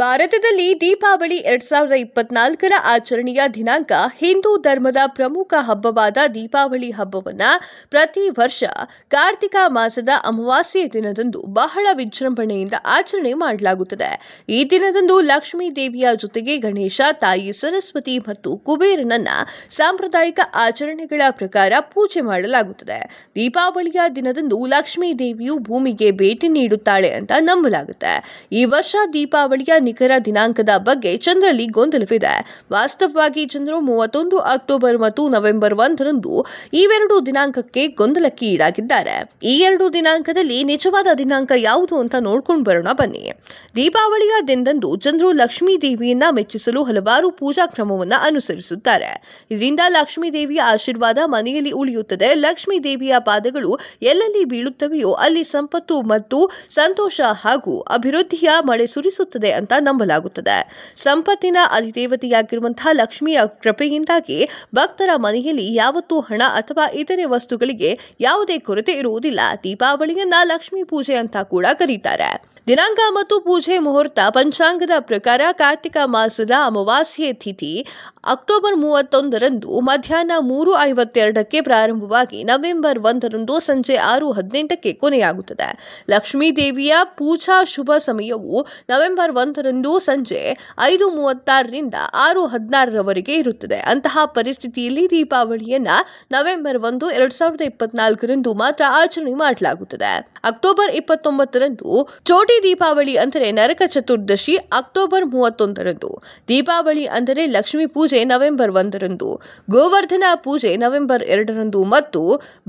ಭಾರತದಲ್ಲಿ ದೀಪಾವಳಿ ಎರಡ್ ಸಾವಿರದ ಇಪ್ಪತ್ನಾಲ್ಕರ ಆಚರಣೆಯ ದಿನಾಂಕ ಹಿಂದೂ ಧರ್ಮದ ಪ್ರಮುಖ ಹಬ್ಬವಾದ ದೀಪಾವಳಿ ಹಬ್ಬವನ್ನ ಪ್ರತಿ ವರ್ಷ ಕಾರ್ತಿಕ ಮಾಸದ ಅಮಾವಾಸ್ಯ ದಿನದಂದು ಬಹಳ ವಿಜೃಂಭಣೆಯಿಂದ ಆಚರಣೆ ಮಾಡಲಾಗುತ್ತದೆ ಈ ದಿನದಂದು ಲಕ್ಷ್ಮೀ ದೇವಿಯ ಜೊತೆಗೆ ಗಣೇಶ ತಾಯಿ ಸರಸ್ವತಿ ಮತ್ತು ಕುಬೇರನನ್ನ ಸಾಂಪ್ರದಾಯಿಕ ಆಚರಣೆಗಳ ಪ್ರಕಾರ ಪೂಜೆ ಮಾಡಲಾಗುತ್ತದೆ ದೀಪಾವಳಿಯ ದಿನದಂದು ಲಕ್ಷ್ಮೀ ದೇವಿಯು ಭೂಮಿಗೆ ಭೇಟಿ ನೀಡುತ್ತಾಳೆ ಅಂತ ನಂಬಲಾಗುತ್ತೆ ಈ ವರ್ಷ ದೀಪಾವಳಿಯ ನಿಖರ ದಿನಾಂಕದ ಬಗ್ಗೆ ಚಂದ್ರಲ್ಲಿ ಗೊಂದಲವಿದೆ ವಾಸ್ತವವಾಗಿ ಚಂದ್ರು ಮೂವತ್ತೊಂದು ಅಕ್ಟೋಬರ್ ಮತ್ತು ನವೆಂಬರ್ ಒಂದರಂದು ಇವೆರಡು ದಿನಾಂಕಕ್ಕೆ ಗೊಂದಲಕ್ಕೆ ಈಡಾಗಿದ್ದಾರೆ ಈ ಎರಡು ದಿನಾಂಕದಲ್ಲಿ ನಿಜವಾದ ದಿನಾಂಕ ಯಾವುದು ಅಂತ ನೋಡ್ಕೊಂಡು ಬರೋಣ ಬನ್ನಿ ದೀಪಾವಳಿಯ ದಿನದಂದು ಚಂದ್ರು ಲಕ್ಷ್ಮೀ ದೇವಿಯನ್ನ ಮೆಚ್ಚಿಸಲು ಹಲವಾರು ಪೂಜಾ ಕ್ರಮವನ್ನು ಅನುಸರಿಸುತ್ತಾರೆ ಇದರಿಂದ ಲಕ್ಷ್ಮೀ ದೇವಿಯ ಆಶೀರ್ವಾದ ಮನೆಯಲ್ಲಿ ಉಳಿಯುತ್ತದೆ ಲಕ್ಷ್ಮೀ ದೇವಿಯ ಪಾದಗಳು ಎಲ್ಲೆಲ್ಲಿ ಬೀಳುತ್ತವೆಯೋ ಅಲ್ಲಿ ಸಂಪತ್ತು ಮತ್ತು ಸಂತೋಷ ಹಾಗೂ ಅಭಿವೃದ್ಧಿಯ ಮಳೆ ಸುರಿಸುತ್ತದೆ ಅಂತ ನಂಬಲಾಗುತ್ತದೆ ಸಂಪತ್ತಿನ ಅಧಿದೇವತೆಯಾಗಿರುವಂತಹ ಲಕ್ಷ್ಮಿಯ ಕೃಪೆಯಿಂದಾಗಿ ಭಕ್ತರ ಮನೆಯಲ್ಲಿ ಯಾವತ್ತೂ ಹಣ ಅಥವಾ ಇತರೆ ವಸ್ತುಗಳಿಗೆ ಯಾವುದೇ ಕೊರತೆ ಇರುವುದಿಲ್ಲ ದೀಪಾವಳಿಯನ್ನ ಲಕ್ಷ್ಮೀ ಪೂಜೆ ಅಂತ ಕೂಡ ಕರೀತಾರೆ ದಿನಾಂಕ ಮತ್ತು ಪೂಜೆ ಮುಹೂರ್ತ ಪಂಚಾಂಗದ ಪ್ರಕಾರ ಕಾರ್ತಿಕ ಮಾಸದ ಅಮಾವಾಸ್ಯ ತಿಥಿ ಅಕ್ಟೋಬರ್ ಮೂವತ್ತೊಂದರಂದು ಮಧ್ಯಾಹ್ನ ಮೂರು ಐವತ್ತೆರಡಕ್ಕೆ ಪ್ರಾರಂಭವಾಗಿ ನವೆಂಬರ್ ಒಂದರಂದು ಸಂಜೆ ಆರು ಹದಿನೆಂಟಕ್ಕೆ ಕೊನೆಯಾಗುತ್ತದೆ ಲಕ್ಷ್ಮೀ ದೇವಿಯ ಪೂಜಾ ಶುಭ ಸಮಯವು ನವೆಂಬರ್ ಒಂದರಂದು ಸಂಜೆ ಐದು ಮೂವತ್ತಾರರಿಂದ ಆರು ಹದಿನಾರರವರೆಗೆ ಇರುತ್ತದೆ ಅಂತಹ ಪರಿಸ್ಥಿತಿಯಲ್ಲಿ ದೀಪಾವಳಿಯನ್ನ ನವೆಂಬರ್ ಒಂದು ಎರಡ್ ಸಾವಿರದ ಇಪ್ಪತ್ನಾಲ್ಕರಂದು ಮಾತ್ರ ಆಚರಣೆ ಮಾಡಲಾಗುತ್ತದೆ ಅಕ್ಟೋಬರ್ ಇಪ್ಪತ್ತೊಂಬತ್ತರಂದು ಚೋಟಿ ಕೋಟಿ ದೀಪಾವಳಿ ಅಂದರೆ ನರಕ ಚತುರ್ದಶಿ ಅಕ್ಟೋಬರ್ ಮೂವತ್ತೊಂದರಂದು ದೀಪಾವಳಿ ಅಂದರೆ ಲಕ್ಷ್ಮೀ ಪೂಜೆ ನವೆಂಬರ್ ಒಂದರಂದು ಗೋವರ್ಧನ ಪೂಜೆ ನವೆಂಬರ್ ಎರಡರಂದು ಮತ್ತು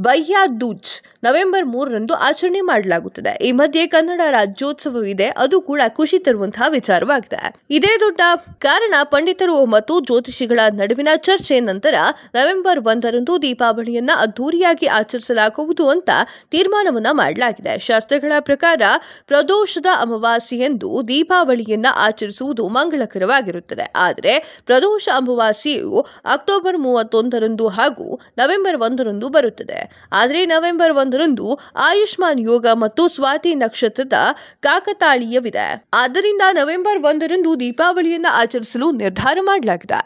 ಬಹ್ಯಾ ದೂಜ್ ನವೆಂಬರ್ ಮೂರರಂದು ಆಚರಣೆ ಮಾಡಲಾಗುತ್ತದೆ ಈ ಮಧ್ಯೆ ಕನ್ನಡ ರಾಜ್ಯೋತ್ಸವವಿದೆ ಅದು ಕೂಡ ಖುಷಿ ತರುವಂತಹ ವಿಚಾರವಾಗಿದೆ ಇದೇ ದೊಡ್ಡ ಕಾರಣ ಪಂಡಿತರು ಮತ್ತು ಜ್ಯೋತಿಷಿಗಳ ನಡುವಿನ ಚರ್ಚೆ ನಂತರ ನವೆಂಬರ್ ಒಂದರಂದು ದೀಪಾವಳಿಯನ್ನ ಅದ್ದೂರಿಯಾಗಿ ಆಚರಿಸಲಾಗುವುದು ಅಂತ ತೀರ್ಮಾನವನ್ನ ಮಾಡಲಾಗಿದೆ ಶಾಸ್ತ್ರಗಳ ಪ್ರಕಾರ ಪ್ರದೋಷ ವರ್ಷದ ಅಮಾವಾಸ್ಯೆಯಂದು ದೀಪಾವಳಿಯನ್ನ ಆಚರಿಸುವುದು ಮಂಗಳಕರವಾಗಿರುತ್ತದೆ ಆದರೆ ಪ್ರದೋಷ ಅಮಾವಾಸ್ಯೆಯು ಅಕ್ಟೋಬರ್ ಮೂವತ್ತೊಂದರಂದು ಹಾಗೂ ನವೆಂಬರ್ ಒಂದರಂದು ಬರುತ್ತದೆ ಆದರೆ ನವೆಂಬರ್ ಒಂದರಂದು ಆಯುಷ್ಮಾನ್ ಯೋಗ ಮತ್ತು ಸ್ವಾತಿ ನಕ್ಷತ್ರದ ಕಾಕತಾಳೀಯವಿದೆ ಆದ್ದರಿಂದ ನವೆಂಬರ್ ಒಂದರಂದು ದೀಪಾವಳಿಯನ್ನ ಆಚರಿಸಲು ನಿರ್ಧಾರ ಮಾಡಲಾಗಿದೆ